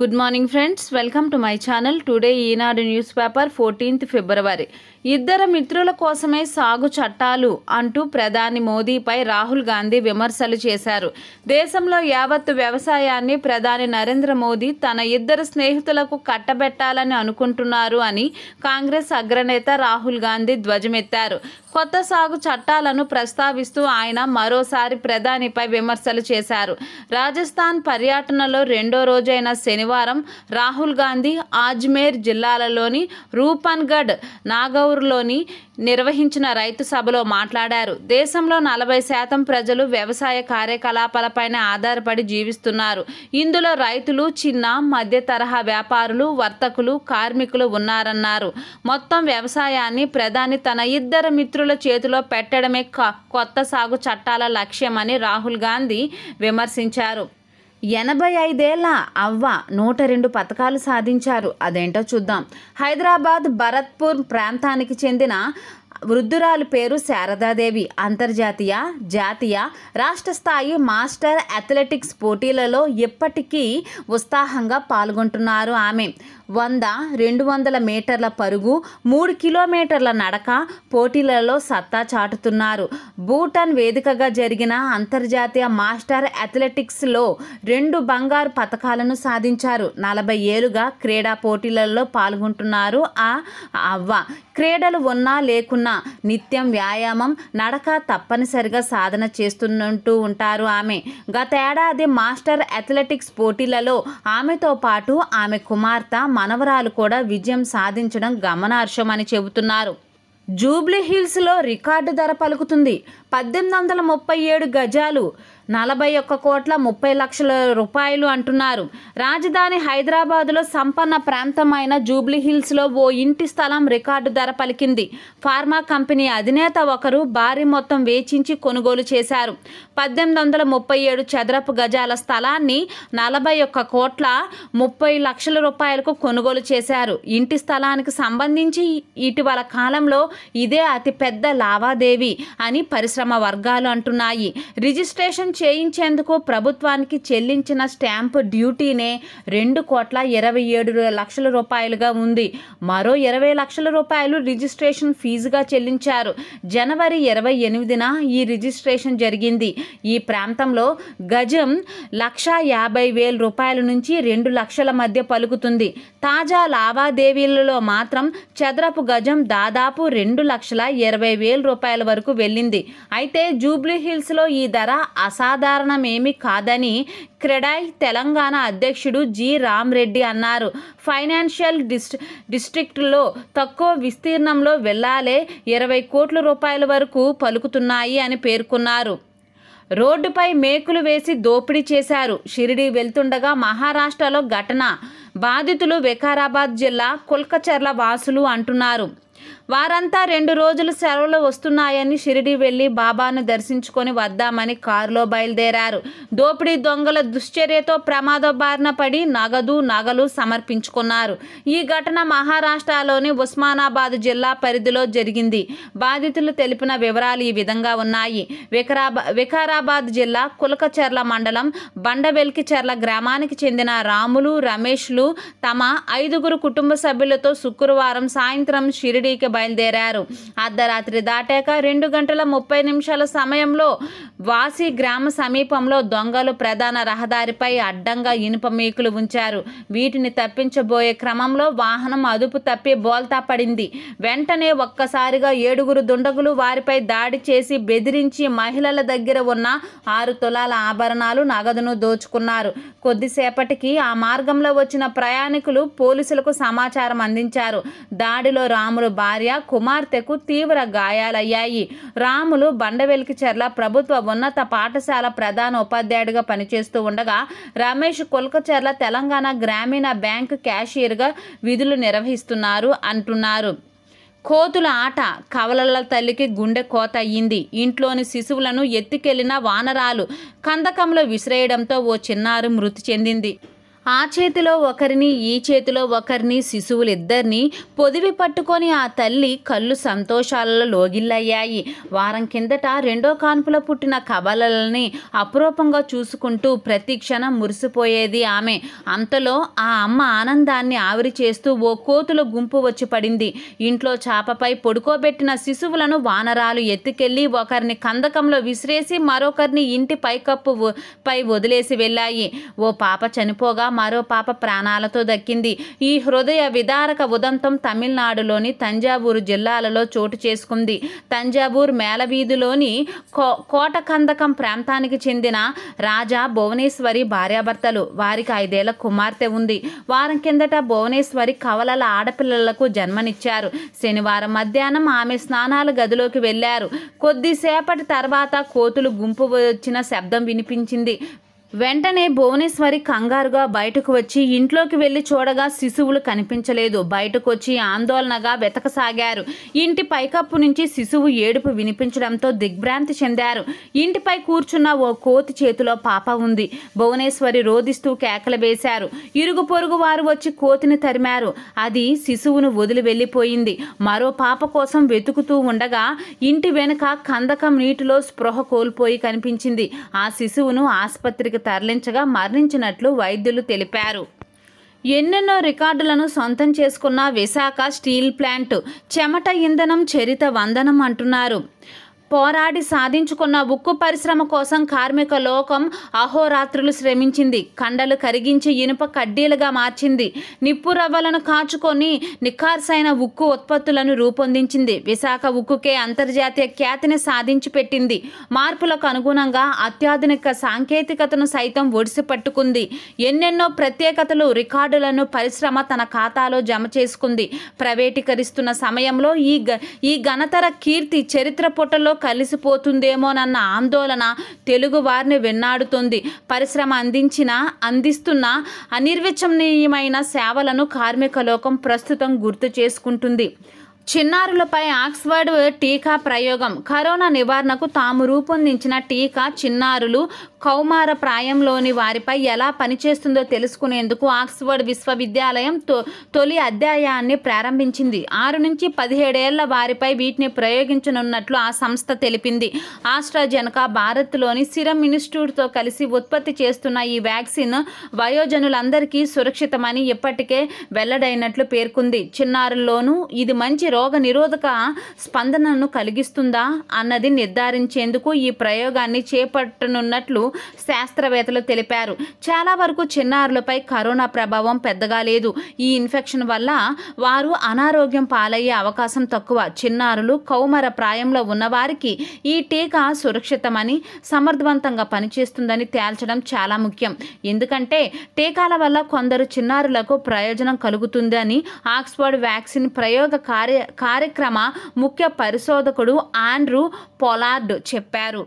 good morning friends welcome to my channel today Eenadu news paper fourteenth February ఇద్దరు మిత్రుల కోసమే సాగు చట్టాలు అంటూ ప్రధాని మోదీపై రాహుల్ గాంధీ విమర్శలు చేశారు దేశంలో యావత్తు వ్యవసాయాన్ని ప్రధాని నరేంద్ర మోదీ తన ఇద్దరు స్నేహితులకు కట్టబెట్టాలని అనుకుంటున్నారు అని కాంగ్రెస్ అగ్రనేత రాహుల్ గాంధీ ధ్వజమెత్తారు కొత్త సాగు చట్టాలను ప్రస్తావిస్తూ ఆయన మరోసారి ప్రధానిపై విమర్శలు చేశారు రాజస్థాన్ పర్యటనలో రెండో రోజైన శనివారం రాహుల్ గాంధీ ఆజ్మేర్ జిల్లాలలోని రూపన్గఢ్ నాగౌ మైసూరులోని నిర్వహించిన రైతు సభలో మాట్లాడారు దేశంలో నలభై శాతం ప్రజలు వ్యవసాయ కార్యకలాపాలపైన ఆధారపడి జీవిస్తున్నారు ఇందులో రైతులు చిన్న మధ్య తరహా వ్యాపారులు వర్తకులు కార్మికులు ఉన్నారన్నారు మొత్తం వ్యవసాయాన్ని ప్రధాని తన ఇద్దరు మిత్రుల చేతిలో పెట్టడమే కొత్త సాగు చట్టాల లక్ష్యమని రాహుల్ గాంధీ విమర్శించారు ఎనభై ఐదేళ్ల అవ్వ నూట రెండు పథకాలు సాధించారు అదేంటో చూద్దాం హైదరాబాద్ భరత్పూర్ ప్రాంతానికి చెందిన వృద్ధురాలు పేరు శారదాదేవి అంతర్జాతీయ జాతీయ రాష్ట్ర స్థాయి మాస్టర్ అథ్లెటిక్స్ పోటీలలో ఇప్పటికీ ఉత్సాహంగా పాల్గొంటున్నారు ఆమె వంద రెండు వందల మీటర్ల పరుగు మూడు కిలోమీటర్ల నడక పోటీలలో సత్తా చాటుతున్నారు భూటాన్ వేదికగా జరిగిన అంతర్జాతీయ మాస్టర్ అథ్లెటిక్స్లో రెండు బంగారు పథకాలను సాధించారు నలభై ఏళ్ళుగా క్రీడా పోటీలలో పాల్గొంటున్నారు ఆ అవ్వ క్రీడలు ఉన్నా లేకున్నా నిత్యం వ్యాయామం నడక తప్పనిసరిగా సాధన చేస్తున్నట్టు ఉంటారు ఆమె గతేడాది మాస్టర్ అథ్లెటిక్స్ పోటీలలో ఆమెతో పాటు ఆమె కుమార్తె మనవరాలు కూడా విజయం సాధించడం గమనార్హం అని చెబుతున్నారు జూబ్లీ హిల్స్లో రికార్డు ధర పలుకుతుంది పద్దెనిమిది వందల ముప్పై ఏడు గజాలు నలభై ఒక్క కోట్ల ముప్పై లక్షల రూపాయలు అంటున్నారు రాజధాని హైదరాబాదులో సంపన్న ప్రాంతమైన జూబ్లీహిల్స్లో ఓ ఇంటి స్థలం రికార్డు ధర పలికింది ఫార్మా కంపెనీ అధినేత ఒకరు భారీ మొత్తం వేచించి కొనుగోలు చేశారు పద్దెనిమిది వందల ముప్పై ఏడు చదరపు గజాల స్థలాన్ని నలభై ఒక్క కోట్ల ముప్పై లక్షల రూపాయలకు కొనుగోలు చేశారు ఇంటి స్థలానికి సంబంధించి ఇటీవల కాలంలో ఇదే అతిపెద్ద లావాదేవీ అని పరిశ్రమ వర్గాలు అంటున్నాయి రిజిస్ట్రేషన్ చేయించేందుకు ప్రభుత్వానికి చెల్లించిన స్టాంపు డ్యూటీనే రెండు కోట్ల ఇరవై ఏడు లక్షల రూపాయలుగా ఉంది మరో ఇరవై లక్షల రూపాయలు రిజిస్ట్రేషన్ ఫీజుగా చెల్లించారు జనవరి ఇరవై ఎనిమిదిన ఈ రిజిస్ట్రేషన్ జరిగింది ఈ ప్రాంతంలో గజం లక్ష యాభై వేల రూపాయల నుంచి రెండు లక్షల మధ్య పలుకుతుంది తాజా లావాదేవీలలో మాత్రం చదరపు గజం దాదాపు రెండు లక్షల ఇరవై వేల రూపాయల వరకు వెళ్ళింది అయితే జూబ్లీ హిల్స్లో ఈ ధర అసలు అసాధారణమేమీ కాదని క్రెడాయ్ తెలంగాణ అధ్యక్షుడు జి రామ్రెడ్డి అన్నారు ఫైనాన్షియల్ డిస్ట్ డిస్ట్రిక్ట్లో తక్కువ విస్తీర్ణంలో వెళ్ళాలే ఇరవై కోట్ల రూపాయల వరకు పలుకుతున్నాయి అని పేర్కొన్నారు రోడ్డుపై మేకులు వేసి దోపిడీ చేశారు షిరిడి వెళ్తుండగా మహారాష్ట్రలో ఘటన బాధితులు వికారాబాద్ జిల్లా కుల్కచర్ల వాసులు అంటున్నారు వారంతా రెండు రోజులు సెలవులు వస్తున్నాయని షిరిడి వెళ్ళి బాబాను దర్శించుకొని వద్దామని కారులో బయలుదేరారు దోపిడీ దొంగల దుశ్చర్యతో ప్రమాద బారిన పడి నగదు నగలు సమర్పించుకున్నారు ఈ ఘటన మహారాష్ట్రలోని ఉస్మానాబాద్ జిల్లా పరిధిలో జరిగింది బాధితులు తెలిపిన వివరాలు ఈ విధంగా ఉన్నాయి వికారాబా వికారాబాద్ జిల్లా కులకచెర్ల మండలం బండవెల్కిచెర్ల గ్రామానికి చెందిన రాములు రమేష్లు తమ ఐదుగురు కుటుంబ సభ్యులతో శుక్రవారం సాయంత్రం షిరిడి ఢిల్లీకి బయలుదేరారు అర్ధరాత్రి దాటాక రెండు గంటల ముప్పై నిమిషాల సమయంలో వాసి గ్రామ సమీపంలో దొంగలు ప్రధాన రహదారిపై అడ్డంగా ఇనుప మేకులు ఉంచారు వీటిని తప్పించబోయే క్రమంలో వాహనం అదుపు తప్పి బోల్తా పడింది వెంటనే ఒక్కసారిగా ఏడుగురు దుండగులు వారిపై దాడి చేసి బెదిరించి మహిళల దగ్గర ఉన్న ఆరు తులాల ఆభరణాలు నగదును దోచుకున్నారు కొద్దిసేపటికి ఆ మార్గంలో వచ్చిన ప్రయాణికులు పోలీసులకు సమాచారం అందించారు దాడిలో రాములు భార్య కుమార్తెకు తీవ్ర గాయాలయ్యాయి రాములు బండవెలికిచెర్ల ప్రభుత్వ ఉన్నత పాఠశాల ప్రధాన ఉపాధ్యాయుడిగా పనిచేస్తూ ఉండగా రమేష్ కొల్కచెర్ల తెలంగాణ గ్రామీణ బ్యాంక్ క్యాషియర్గా విధులు నిర్వహిస్తున్నారు అంటున్నారు కోతుల ఆట కవలల తల్లికి గుండె కోత అయ్యింది ఇంట్లోని శిశువులను ఎత్తుకెళ్లిన వానరాలు కందకంలో విసిరేయడంతో ఓ చిన్నారు మృతి చెందింది ఆ చేతిలో ఒకరిని ఈ చేతిలో ఒకరిని శిశువులిద్దరిని పొదివి పట్టుకొని ఆ తల్లి కళ్ళు సంతోషాలలో లోగిల్లయ్యాయి వారం కిందట రెండో కాన్పుల పుట్టిన కబలల్ని అపురూపంగా చూసుకుంటూ ప్రతి క్షణం మురిసిపోయేది ఆమె అంతలో ఆ అమ్మ ఆనందాన్ని ఆవిరి చేస్తూ ఓ కోతుల గుంపు వచ్చి పడింది ఇంట్లో చాపపై పొడుకోబెట్టిన శిశువులను వానరాలు ఎత్తుకెళ్లి ఒకరిని కందకంలో విసిరేసి మరొకరిని ఇంటి పైకప్పు పై వదిలేసి వెళ్ళాయి ఓ పాప చనిపోగా మరో పాప ప్రాణాలతో దక్కింది ఈ హృదయ విదారక ఉదంతం తమిళనాడులోని తంజావూరు జిల్లాలలో చోటు చేసుకుంది తంజావూర్ మేలవీధిలోని కో కోటకందకం ప్రాంతానికి చెందిన రాజా భువనేశ్వరి భార్యాభర్తలు వారికి ఐదేళ్ల కుమార్తె ఉంది వారం కిందట భువనేశ్వరి కవలల ఆడపిల్లలకు జన్మనిచ్చారు శనివారం మధ్యాహ్నం ఆమె స్నానాల గదిలోకి వెళ్ళారు కొద్దిసేపటి తర్వాత కోతులు గుంపు వచ్చిన శబ్దం వినిపించింది వెంటనే భువనేశ్వరి కంగారుగా బయటకు వచ్చి ఇంట్లోకి వెళ్ళి చూడగా శిశువులు కనిపించలేదు బయటకు వచ్చి ఆందోళనగా వెతకసాగారు ఇంటి పైకప్పు నుంచి శిశువు ఏడుపు వినిపించడంతో దిగ్భ్రాంతి చెందారు ఇంటిపై కూర్చున్న ఓ కోతి చేతిలో పాప ఉంది భువనేశ్వరి రోధిస్తూ కేకలు వేశారు ఇరుగు పొరుగు వారు వచ్చి కోతిని తరిమారు అది శిశువును వదిలి వెళ్ళిపోయింది మరో పాప కోసం వెతుకుతూ ఉండగా ఇంటి వెనుక కందకం నీటిలో స్పృహ కోల్పోయి కనిపించింది ఆ శిశువును ఆసుపత్రికి తరలించగా మరణించినట్లు వైద్యులు తెలిపారు ఎన్నెన్నో రికార్డులను సొంతం చేసుకున్న విశాఖ స్టీల్ ప్లాంట్ చెమట ఇంధనం చరిత వందనం అంటున్నారు పోరాడి సాధించుకున్న ఉక్కు పరిశ్రమ కోసం కార్మిక లోకం అహోరాత్రులు శ్రమించింది కండలు కరిగించి ఇనుప కడ్డీలుగా మార్చింది నిప్పు రవ్వలను కాచుకొని నిఖార్సైన ఉక్కు ఉత్పత్తులను రూపొందించింది విశాఖ ఉక్కుకే అంతర్జాతీయ ఖ్యాతిని సాధించి పెట్టింది మార్పులకు అనుగుణంగా అత్యాధునిక సాంకేతికతను సైతం ఒడిసి పట్టుకుంది ఎన్నెన్నో ప్రత్యేకతలు రికార్డులను పరిశ్రమ తన ఖాతాలో జమ చేసుకుంది ప్రైవేటీకరిస్తున్న సమయంలో ఈ ఈ ఘనతర కీర్తి చరిత్ర పుటలో కలిసిపోతుందేమోనన్న ఆందోళన తెలుగు వారిని వెన్నాడుతుంది పరిశ్రమ అందించిన అందిస్తున్న అనిర్వచనీయమైన సేవలను కార్మిక లోకం ప్రస్తుతం గుర్తు చేసుకుంటుంది చిన్నారులపై ఆక్స్ఫర్డ్ టీకా ప్రయోగం కరోనా నివారణకు తాము రూపొందించిన టీకా చిన్నారులు కౌమార ప్రాయంలోని వారిపై ఎలా పనిచేస్తుందో తెలుసుకునేందుకు ఆక్స్ఫర్డ్ విశ్వవిద్యాలయం తొలి అధ్యాయాన్ని ప్రారంభించింది ఆరు నుంచి పదిహేడేళ్ల వారిపై వీటిని ప్రయోగించనున్నట్లు ఆ సంస్థ తెలిపింది ఆస్ట్రాజెనకా భారత్లోని సిరం ఇన్స్టిట్యూట్తో కలిసి ఉత్పత్తి చేస్తున్న ఈ వ్యాక్సిన్ వయోజనులందరికీ సురక్షితమని ఇప్పటికే వెల్లడైనట్లు పేర్కొంది చిన్నారుల్లోనూ ఇది మంచి రోగ నిరోధక స్పందనను కలిగిస్తుందా అన్నది నిర్ధారించేందుకు ఈ ప్రయోగాన్ని చేపట్టనున్నట్లు శాస్త్రవేత్తలు తెలిపారు చాలా వరకు చిన్నారులపై కరోనా ప్రభావం పెద్దగా లేదు ఈ ఇన్ఫెక్షన్ వల్ల వారు అనారోగ్యం పాలయ్యే అవకాశం తక్కువ చిన్నారులు కౌమర ప్రాయంలో ఉన్నవారికి ఈ టీకా సురక్షితమని సమర్థవంతంగా పనిచేస్తుందని తేల్చడం చాలా ముఖ్యం ఎందుకంటే టీకాల వల్ల కొందరు చిన్నారులకు ప్రయోజనం కలుగుతుందని ఆక్స్ఫర్డ్ వ్యాక్సిన్ ప్రయోగ కార్య కార్యక్రమ ముఖ్య పరిశోధకుడు ఆండ్రూ పొలార్డ్ చెప్పారు